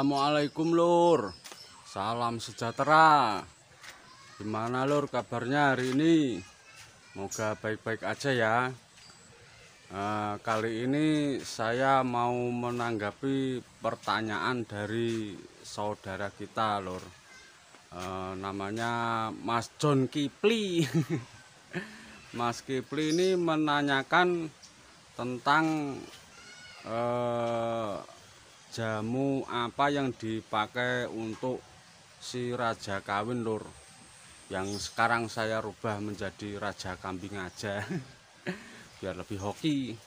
Assalamualaikum lur Salam sejahtera Gimana lur kabarnya hari ini Moga baik-baik aja ya eh, Kali ini saya mau menanggapi pertanyaan dari saudara kita lur eh, Namanya Mas John Kipli Mas Kipli ini menanyakan tentang eh, jamu apa yang dipakai untuk si raja kawin lur yang sekarang saya rubah menjadi raja kambing aja biar lebih hoki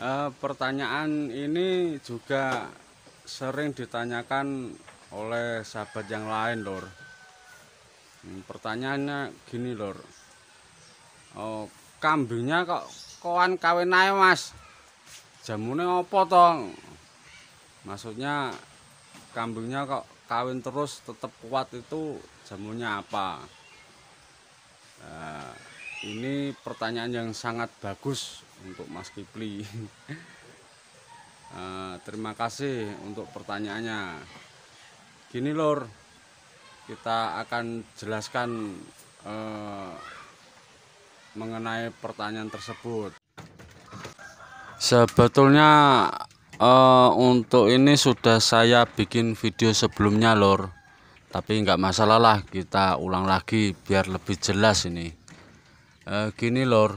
e, pertanyaan ini juga sering ditanyakan oleh sahabat yang lain lor hmm, pertanyaannya gini lor oh, kambingnya kok kawan kawin aja mas jamune apa tong maksudnya kambingnya kok kawin terus tetap kuat itu jamunya apa nah, ini pertanyaan yang sangat bagus untuk Mas Kipli nah, terima kasih untuk pertanyaannya gini lor kita akan jelaskan eh, mengenai pertanyaan tersebut sebetulnya uh, untuk ini sudah saya bikin video sebelumnya lor tapi nggak masalah lah kita ulang lagi biar lebih jelas ini uh, gini lor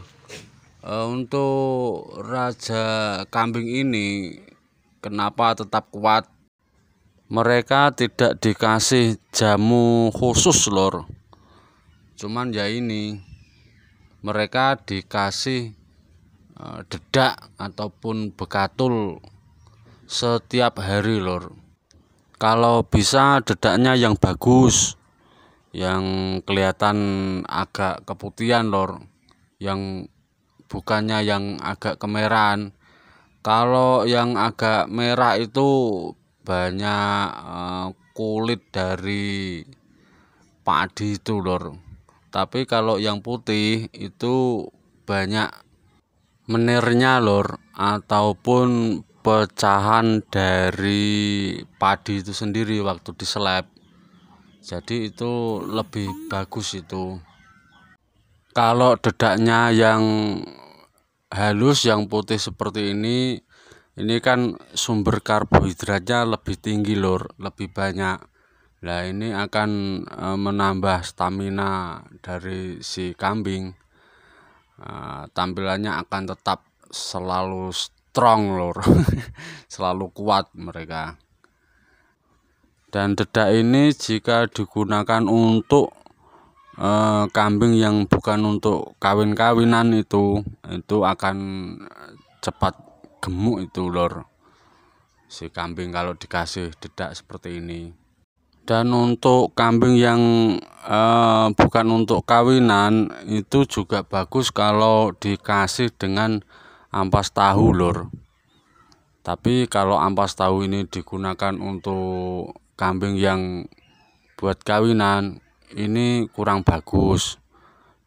uh, untuk raja kambing ini kenapa tetap kuat mereka tidak dikasih jamu khusus lor cuman ya ini mereka dikasih dedak ataupun bekatul setiap hari lor kalau bisa dedaknya yang bagus yang kelihatan agak keputihan lor yang bukannya yang agak kemerahan kalau yang agak merah itu banyak eh, kulit dari padi itu lor tapi kalau yang putih itu banyak menirnya lor ataupun pecahan dari padi itu sendiri waktu diseleb jadi itu lebih bagus itu kalau dedaknya yang halus yang putih seperti ini ini kan sumber karbohidratnya lebih tinggi lor lebih banyak nah ini akan e, menambah stamina dari si kambing e, tampilannya akan tetap selalu strong lor selalu kuat mereka dan dedak ini jika digunakan untuk e, kambing yang bukan untuk kawin-kawinan itu itu akan eh, cepat gemuk itu lor si kambing kalau dikasih dedak seperti ini dan untuk kambing yang e, bukan untuk kawinan itu juga bagus kalau dikasih dengan ampas tahu oh. lor tapi kalau ampas tahu ini digunakan untuk kambing yang buat kawinan ini kurang bagus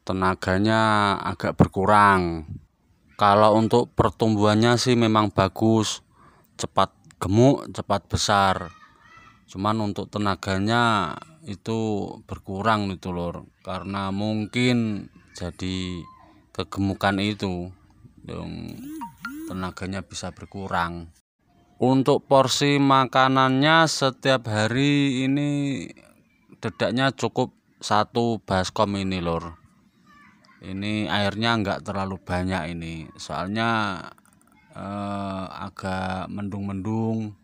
tenaganya agak berkurang kalau untuk pertumbuhannya sih memang bagus cepat gemuk cepat besar cuman untuk tenaganya itu berkurang itu lor karena mungkin jadi kegemukan itu yang tenaganya bisa berkurang untuk porsi makanannya setiap hari ini dedaknya cukup satu baskom ini lor ini airnya nggak terlalu banyak ini soalnya eh, agak mendung-mendung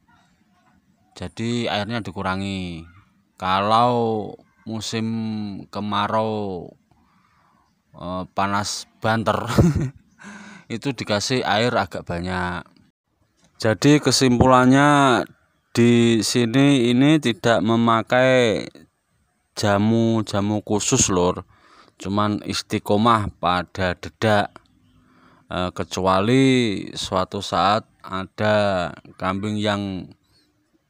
jadi airnya dikurangi kalau musim kemarau eh, panas banter itu dikasih air agak banyak. Jadi kesimpulannya di sini ini tidak memakai jamu-jamu khusus lor. Cuman istiqomah pada dedak. E, kecuali suatu saat ada kambing yang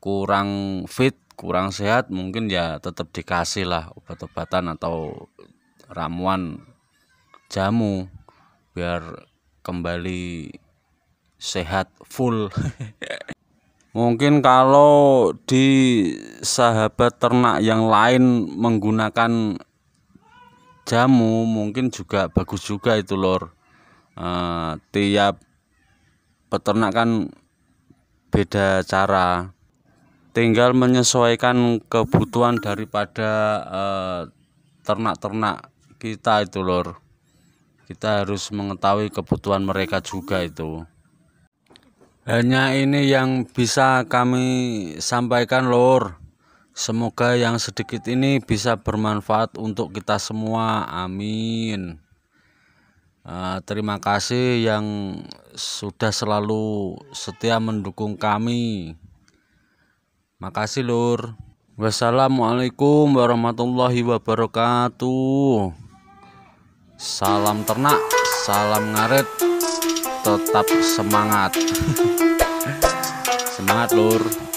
kurang fit, kurang sehat mungkin ya tetap dikasih lah obat-obatan atau ramuan jamu biar kembali sehat full mungkin kalau di sahabat ternak yang lain menggunakan jamu mungkin juga bagus juga itu lor uh, tiap peternak kan beda cara tinggal menyesuaikan kebutuhan daripada eh, ternak-ternak uh, ternak -ternak kita itu lor kita harus mengetahui kebutuhan mereka juga itu hanya ini yang bisa kami sampaikan lor semoga yang sedikit ini bisa bermanfaat untuk kita semua amin eh, terima kasih yang sudah selalu setia mendukung kami makasih Lor. wassalamualaikum warahmatullahi wabarakatuh Salam ternak, salam ngaret, tetap semangat. semangat lur.